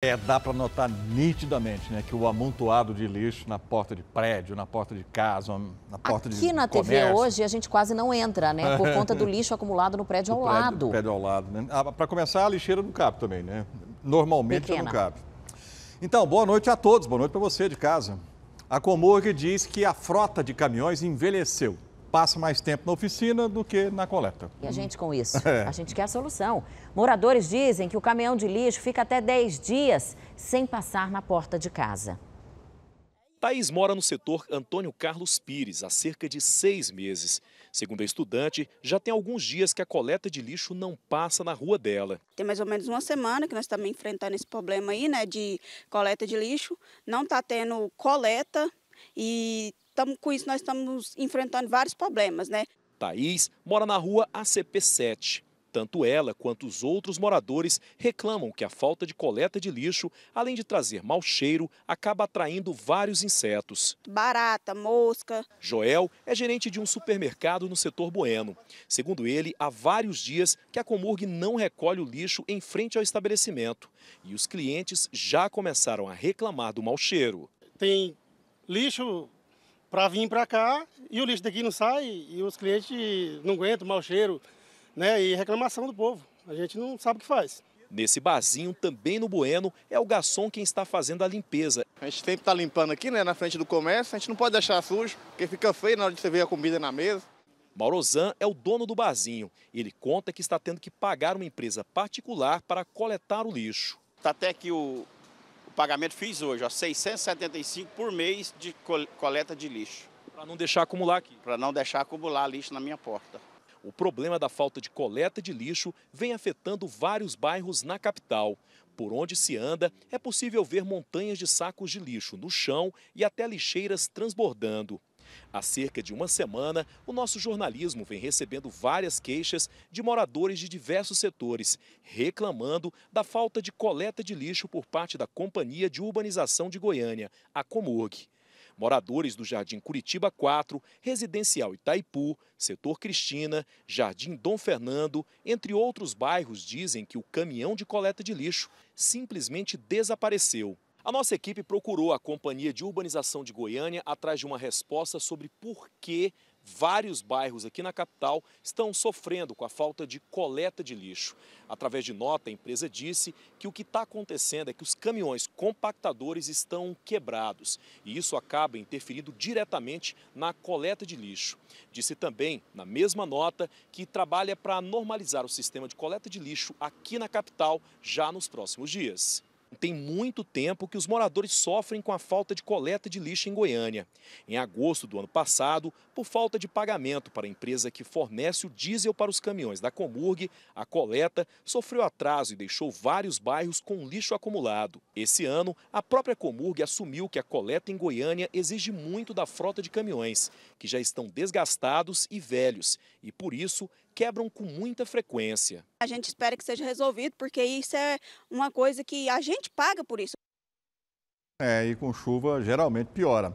É, dá para notar nitidamente né, que o amontoado de lixo na porta de prédio, na porta de casa, na porta Aqui de Aqui na TV hoje a gente quase não entra, né? Por conta do lixo acumulado no prédio do ao prédio, lado. prédio ao lado, né? Ah, para começar, a lixeira não cabe também, né? Normalmente não cabe. Então, boa noite a todos, boa noite para você de casa. A Comorg diz que a frota de caminhões envelheceu passa mais tempo na oficina do que na coleta. E a gente com isso? É. A gente quer a solução. Moradores dizem que o caminhão de lixo fica até 10 dias sem passar na porta de casa. Thaís mora no setor Antônio Carlos Pires há cerca de seis meses. Segundo a estudante, já tem alguns dias que a coleta de lixo não passa na rua dela. Tem mais ou menos uma semana que nós estamos enfrentando esse problema aí, né, de coleta de lixo. Não está tendo coleta e estamos com isso nós estamos enfrentando vários problemas, né? Thaís mora na rua ACP7. Tanto ela quanto os outros moradores reclamam que a falta de coleta de lixo, além de trazer mau cheiro, acaba atraindo vários insetos. Barata, mosca. Joel é gerente de um supermercado no setor Bueno. Segundo ele, há vários dias que a Comurg não recolhe o lixo em frente ao estabelecimento. E os clientes já começaram a reclamar do mau cheiro. Tem lixo para vir para cá e o lixo daqui não sai e os clientes não aguentam mau cheiro, né? E reclamação do povo. A gente não sabe o que faz. Nesse barzinho, também no Bueno, é o garçom quem está fazendo a limpeza. A gente sempre está limpando aqui, né, na frente do comércio. A gente não pode deixar sujo, porque fica feio na hora de você ver a comida na mesa. Maurozan é o dono do barzinho. Ele conta que está tendo que pagar uma empresa particular para coletar o lixo. Está até aqui o, pagamento fiz hoje, ó, 675 por mês de coleta de lixo. Para não deixar acumular aqui. Para não deixar acumular lixo na minha porta. O problema da falta de coleta de lixo vem afetando vários bairros na capital. Por onde se anda, é possível ver montanhas de sacos de lixo no chão e até lixeiras transbordando. Há cerca de uma semana, o nosso jornalismo vem recebendo várias queixas de moradores de diversos setores, reclamando da falta de coleta de lixo por parte da Companhia de Urbanização de Goiânia, a Comurg. Moradores do Jardim Curitiba 4, Residencial Itaipu, Setor Cristina, Jardim Dom Fernando, entre outros bairros, dizem que o caminhão de coleta de lixo simplesmente desapareceu. A nossa equipe procurou a Companhia de Urbanização de Goiânia atrás de uma resposta sobre por que vários bairros aqui na capital estão sofrendo com a falta de coleta de lixo. Através de nota, a empresa disse que o que está acontecendo é que os caminhões compactadores estão quebrados e isso acaba interferindo diretamente na coleta de lixo. Disse também, na mesma nota, que trabalha para normalizar o sistema de coleta de lixo aqui na capital já nos próximos dias tem muito tempo que os moradores sofrem com a falta de coleta de lixo em Goiânia. Em agosto do ano passado, por falta de pagamento para a empresa que fornece o diesel para os caminhões da Comurg, a coleta sofreu atraso e deixou vários bairros com lixo acumulado. Esse ano, a própria Comurg assumiu que a coleta em Goiânia exige muito da frota de caminhões, que já estão desgastados e velhos, e por isso quebram com muita frequência. A gente espera que seja resolvido, porque isso é uma coisa que a gente paga por isso. É, e com chuva geralmente piora.